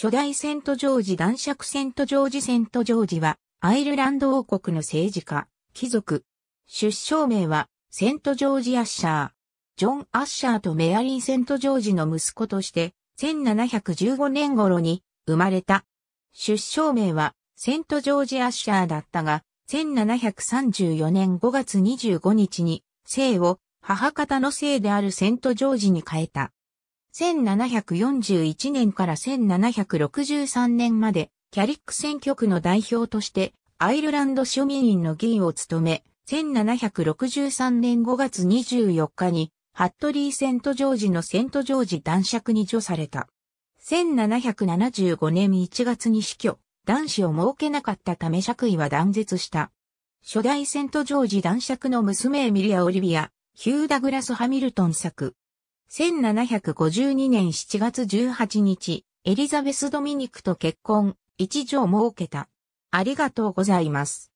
初代セントジョージ男爵セントジョージセントジョージは、アイルランド王国の政治家、貴族。出生名は、セントジョージ・アッシャー。ジョン・アッシャーとメアリー・セントジョージの息子として、1715年頃に生まれた。出生名は、セントジョージ・アッシャーだったが、1734年5月25日に、姓を母方の姓であるセントジョージに変えた。1741年から1763年まで、キャリック選挙区の代表として、アイルランド庶民院の議員を務め、1763年5月24日に、ハットリー・セント・ジョージのセント・ジョージ男爵に除された。1775年1月に死去、男子を設けなかったため爵位は断絶した。初代セント・ジョージ男爵の娘エミリア・オリビア、ヒュー・ダグラス・ハミルトン作、1752年7月18日、エリザベス・ドミニクと結婚、一条を設けた。ありがとうございます。